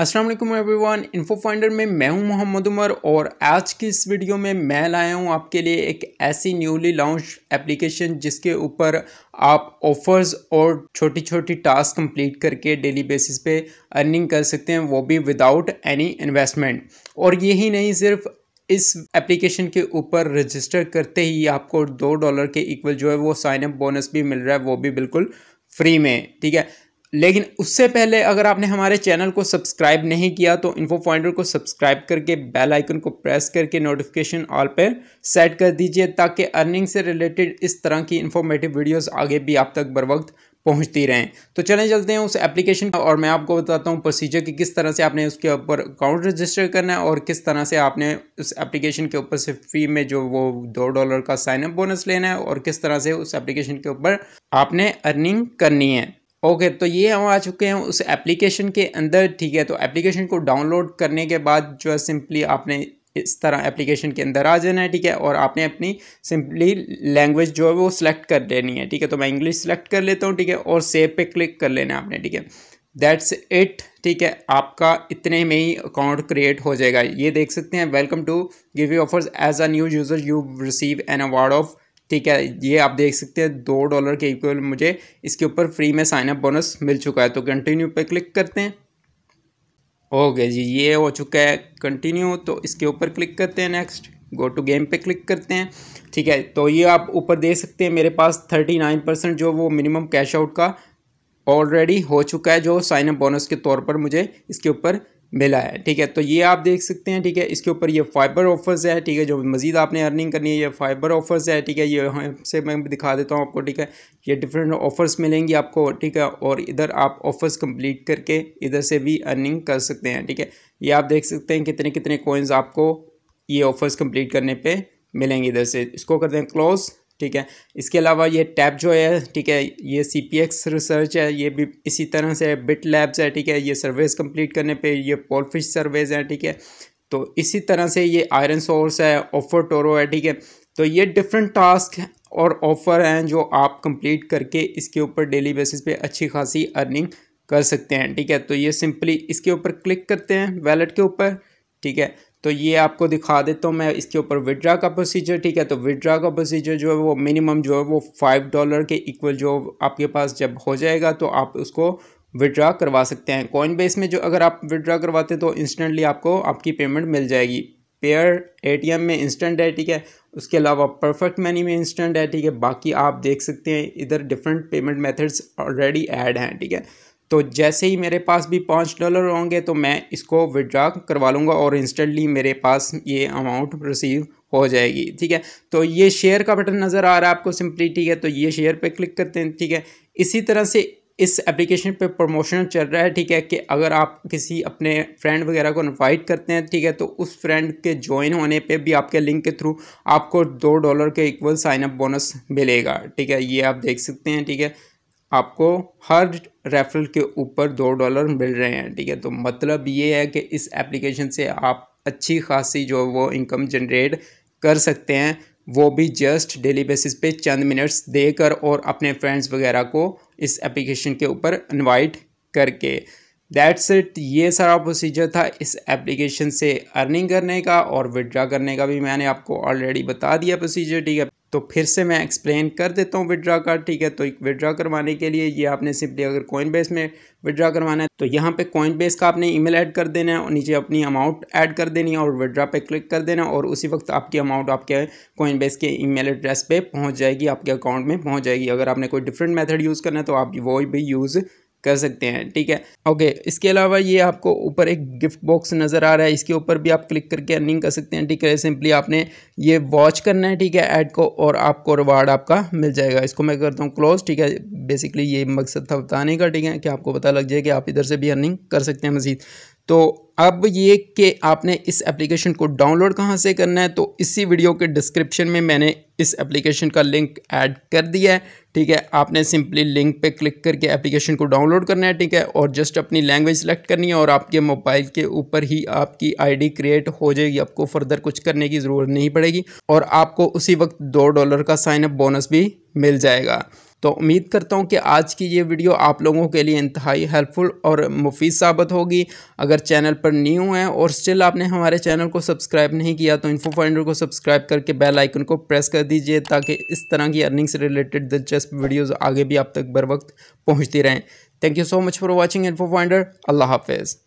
Aslam everyone info finder में मैं हूं मोहम्मद उमर और आज की इस वीडियो में मैं लाया हूं आपके लिए एक ऐसी न्यूली लॉन्च एप्लीकेशन जिसके ऊपर आप ऑफर्स और छोटी छोटी टास्क कंप्लीट करके डेली बेसिस पे अर्निंग कर सकते हैं वो भी विदाउट एनी इन्वेस्टमेंट और यही नहीं सिर्फ इस एप्लीकेशन के ऊपर रजिस्टर करते ही आपको दो डॉलर के इक्वल जो है वो साइनअप बोनस भी मिल रहा है वो भी बिल्कुल फ्री में ठीक है लेकिन उससे पहले अगर आपने हमारे चैनल को सब्सक्राइब नहीं किया तो इन्फो पॉइंटर को सब्सक्राइब करके बेल आइकन को प्रेस करके नोटिफिकेशन ऑल पर सेट कर दीजिए ताकि अर्निंग से रिलेटेड इस तरह की इन्फॉर्मेटिव वीडियोस आगे भी आप तक बर वक्त पहुँचती रहें तो चलें चलते हैं उस एप्लीकेशन और मैं आपको बताता हूँ प्रोसीजर कि किस तरह से आपने उसके ऊपर अकाउंट रजिस्टर करना है और किस तरह से आपने उस एप्लीकेशन के ऊपर से फ्री में जो वो दो डॉलर का साइनअप बोनस लेना है और किस तरह से उस एप्लीकेशन के ऊपर आपने अर्निंग करनी है ओके okay, तो ये हम आ चुके हैं उस एप्लीकेशन के अंदर ठीक है तो एप्लीकेशन को डाउनलोड करने के बाद जो है सिंपली आपने इस तरह एप्लीकेशन के अंदर आ जाना है ठीक है और आपने अपनी सिंपली लैंग्वेज जो है वो सिलेक्ट कर लेनी है ठीक है तो मैं इंग्लिश सेलेक्ट कर लेता हूँ ठीक है और सेव पे क्लिक कर लेना है आपने ठीक है दैट्स इट ठीक है आपका इतने में ही अकाउंट क्रिएट हो जाएगा ये देख सकते हैं welcome to give you offers as a new user you receive an award of ठीक है ये आप देख सकते हैं दो डॉलर के इक्वल मुझे इसके ऊपर फ्री में साइनअप बोनस मिल चुका है तो कंटिन्यू पे क्लिक करते हैं ओके जी ये हो चुका है कंटिन्यू तो इसके ऊपर क्लिक करते हैं नेक्स्ट गो टू गेम पे क्लिक करते हैं ठीक है तो ये आप ऊपर देख सकते हैं मेरे पास थर्टी नाइन परसेंट जो वो मिनिमम कैश आउट का ऑलरेडी हो चुका है जो साइनअप बोनस के तौर पर मुझे इसके ऊपर मिला है ठीक है तो ये आप देख सकते हैं ठीक है इसके ऊपर ये फाइबर ऑफर्स है ठीक है जो मज़ीद आपने अर्निंग करनी है ये फाइबर ऑफर्स है ठीक है ये यहाँ से मैं दिखा देता हूँ आपको ठीक है ये डिफरेंट ऑफर्स मिलेंगी आपको ठीक है और इधर आप ऑफर्स कंप्लीट करके इधर से भी अर्निंग कर सकते हैं ठीक है ये आप देख सकते हैं कितने कितने कोइंस आपको ये ऑफर्स कम्प्लीट करने पर मिलेंगे इधर से इसको करते हैं क्लोज़ ठीक है इसके अलावा ये टैब जो है ठीक है ये सी पी एक्स रिसर्च है ये भी इसी तरह से बिट लैब्स है ठीक है ये सर्वेस कंप्लीट करने पे ये पोलफिश सर्वेज है ठीक है तो इसी तरह से ये आयरन सोर्स है ऑफर टोरो है ठीक है तो ये डिफरेंट टास्क और ऑफ़र हैं जो आप कंप्लीट करके इसके ऊपर डेली बेसिस पे अच्छी खासी अर्निंग कर सकते हैं ठीक है तो ये सिंपली इसके ऊपर क्लिक करते हैं वैलेट के ऊपर ठीक है तो ये आपको दिखा देता हूँ मैं इसके ऊपर विड्रा का प्रोसीजर ठीक है तो विड्रा का प्रोसीजर जो है वो मिनिमम जो है वो फाइव डॉलर के इक्वल जो आपके पास जब हो जाएगा तो आप उसको विड्रा करवा सकते हैं कॉइन बेस में जो अगर आप विड्रा करवाते हैं तो इंस्टेंटली आपको आपकी पेमेंट मिल जाएगी पेयर एटीएम में इंस्टेंट है ठीक है उसके अलावा परफेक्ट मनी में इंस्टेंट है ठीक है बाकी आप देख सकते हैं इधर different payment methods already add हैं ठीक है तो जैसे ही मेरे पास भी पाँच डॉलर होंगे तो मैं इसको विड्रा करवा लूँगा और इंस्टेंटली मेरे पास ये अमाउंट रिसीव हो जाएगी ठीक है तो ये शेयर का बटन नज़र आ रहा है आपको सिंपली ठीक है तो ये शेयर पे क्लिक करते हैं ठीक है इसी तरह से इस एप्लीकेशन पे प्रमोशन चल रहा है ठीक है कि अगर आप किसी अपने फ्रेंड वगैरह को इनवाइट करते हैं ठीक है तो उस फ्रेंड के ज्वाइन होने पे भी आपके लिंक के थ्रू आपको दो डॉलर के इक्वल साइनअप बोनस मिलेगा ठीक है ये आप देख सकते हैं ठीक है आपको हर रेफरल के ऊपर दो डॉलर मिल रहे हैं ठीक है तो मतलब ये है कि इस एप्लीकेशन से आप अच्छी खासी जो वो इनकम जनरेट कर सकते हैं वो भी जस्ट डेली बेसिस पे चंद मिनट्स देकर और अपने फ्रेंड्स वगैरह को इस एप्लीकेशन के ऊपर इनवाइट करके दैट्स इट ये सारा प्रोसीजर था इस एप्लीकेशन से अर्निंग करने का और विड्रा करने का भी मैंने आपको ऑलरेडी बता दिया प्रोसीजर ठीक है तो फिर से मैं एक्सप्लेन कर देता हूँ विड्रा का ठीक है तो विड्रा करवाने के लिए ये आपने सिंपली अगर कॉइन बेस में विड्रा करवाना है तो यहाँ पे कॉइन बेस का आपने ईमेल ऐड कर देना है और नीचे अपनी अमाउंट ऐड कर देनी है और विड्रा पे क्लिक कर देना और उसी वक्त आपकी अमाउंट आपके कॉइन बेस के ईमेल एड्रेस पे पहुँच जाएगी आपके अकाउंट में पहुँच जाएगी अगर आपने कोई डिफरेंट मैथड यूज़ करना है तो आप वो भी यूज़ कर सकते हैं ठीक है ओके इसके अलावा ये आपको ऊपर एक गिफ्ट बॉक्स नज़र आ रहा है इसके ऊपर भी आप क्लिक करके अर्निंग कर सकते हैं ठीक है सिंपली आपने ये वॉच करना है ठीक है ऐड को और आपको रिवार्ड आपका मिल जाएगा इसको मैं करता हूँ क्लोज ठीक है बेसिकली ये मकसद था बताने का ठीक है कि आपको पता लग जाए कि आप इधर से भी अर्निंग कर सकते हैं मजीद तो अब ये कि आपने इस एप्लीकेशन को डाउनलोड कहाँ से करना है तो इसी वीडियो के डिस्क्रिप्शन में मैंने इस एप्लीकेशन का लिंक ऐड कर दिया है ठीक है आपने सिंपली लिंक पे क्लिक करके एप्लीकेशन को डाउनलोड करना है ठीक है और जस्ट अपनी लैंग्वेज सेलेक्ट करनी है और आपके मोबाइल के ऊपर ही आपकी आईडी क्रिएट हो जाएगी आपको फर्दर कुछ करने की ज़रूरत नहीं पड़ेगी और आपको उसी वक्त दो डॉलर का साइनअप बोनस भी मिल जाएगा तो उम्मीद करता हूँ कि आज की ये वीडियो आप लोगों के लिए इंतहाई हेल्पफुल और मुफीद साबित होगी अगर चैनल पर न्यू हैं और स्टिल आपने हमारे चैनल को सब्सक्राइब नहीं किया तो इन्फो फाइंडर को सब्सक्राइब करके बेल आइकन को प्रेस कर दीजिए ताकि इस तरह की अर्निंग से रिलेटेड दिलचस्प वीडियोज़ आगे भी आप तक बर वक्त पहुँचती रहें thank you so much for watching info finder अल्लाह हाफिज़